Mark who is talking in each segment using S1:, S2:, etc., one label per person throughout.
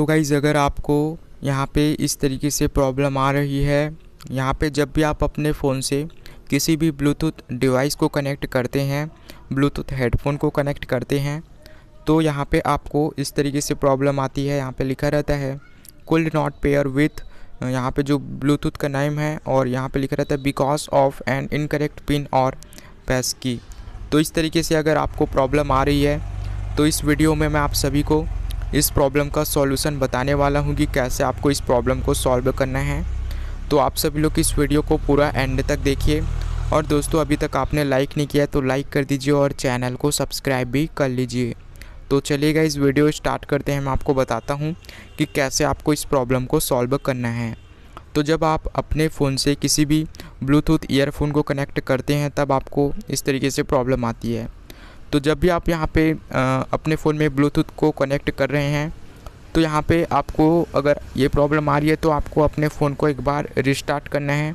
S1: तो गाइज़ अगर आपको यहाँ पे इस तरीके से प्रॉब्लम आ रही है यहाँ पे जब भी आप अपने फ़ोन से किसी भी ब्लूटूथ डिवाइस को कनेक्ट करते हैं ब्लूटूथ हेडफोन को कनेक्ट करते हैं तो यहाँ पे आपको इस तरीके से प्रॉब्लम आती है यहाँ पे लिखा रहता है कुल्ड नॉट पेयर विथ यहाँ पे जो ब्लूटूथ का नेम है और यहाँ पे लिखा रहता है because of an incorrect pin और पैस की तो इस तरीके से अगर आपको प्रॉब्लम आ रही है तो इस वीडियो में मैं आप सभी को इस प्रॉब्लम का सॉल्यूशन बताने वाला हूँ कि कैसे आपको इस प्रॉब्लम को सॉल्व करना है तो आप सभी लोग इस वीडियो को पूरा एंड तक देखिए और दोस्तों अभी तक आपने लाइक नहीं किया तो लाइक कर दीजिए और चैनल को सब्सक्राइब भी कर लीजिए तो चलिएगा इस वीडियो स्टार्ट करते हैं मैं आपको बताता हूँ कि कैसे आपको इस प्रॉब्लम को सॉल्व करना है तो जब आप अपने फ़ोन से किसी भी ब्लूटूथ ईयरफोन को कनेक्ट करते हैं तब आपको इस तरीके से प्रॉब्लम आती है तो जब भी आप यहाँ पे अपने फ़ोन में ब्लूटूथ को कनेक्ट कर रहे हैं तो यहाँ पे आपको अगर ये प्रॉब्लम आ रही है तो आपको अपने फ़ोन को एक बार रिस्टार्ट करना है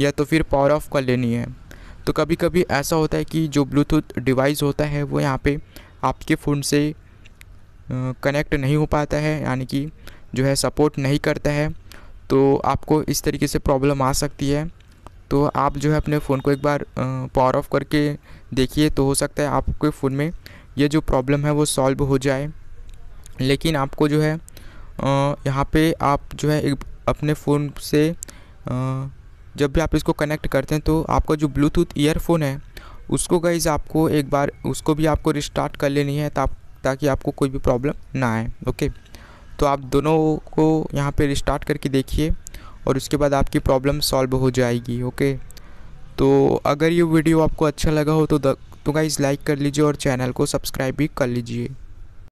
S1: या तो फिर पावर ऑफ़ कर लेनी है तो कभी कभी ऐसा होता है कि जो ब्लूटूथ डिवाइस होता है वो यहाँ पे आपके फ़ोन से कनेक्ट नहीं हो पाता है यानी कि जो है सपोर्ट नहीं करता है तो आपको इस तरीके से प्रॉब्लम आ सकती है तो आप जो है अपने फ़ोन को एक बार पावर ऑफ करके देखिए तो हो सकता है आपके फ़ोन में ये जो प्रॉब्लम है वो सॉल्व हो जाए लेकिन आपको जो है यहाँ पे आप जो है एक अपने फ़ोन से जब भी आप इसको कनेक्ट करते हैं तो आपका जो ब्लूटूथ ईयरफोन है उसको गाइज आपको एक बार उसको भी आपको रिस्टार्ट कर लेनी है ता, ताकि आपको कोई भी प्रॉब्लम ना आए ओके तो आप दोनों को यहाँ पे रिस्टार्ट करके देखिए और उसके बाद आपकी प्रॉब्लम सॉल्व हो जाएगी ओके तो अगर ये वीडियो आपको अच्छा लगा हो तो द, तो गाइज़ लाइक कर लीजिए और चैनल को सब्सक्राइब भी कर लीजिए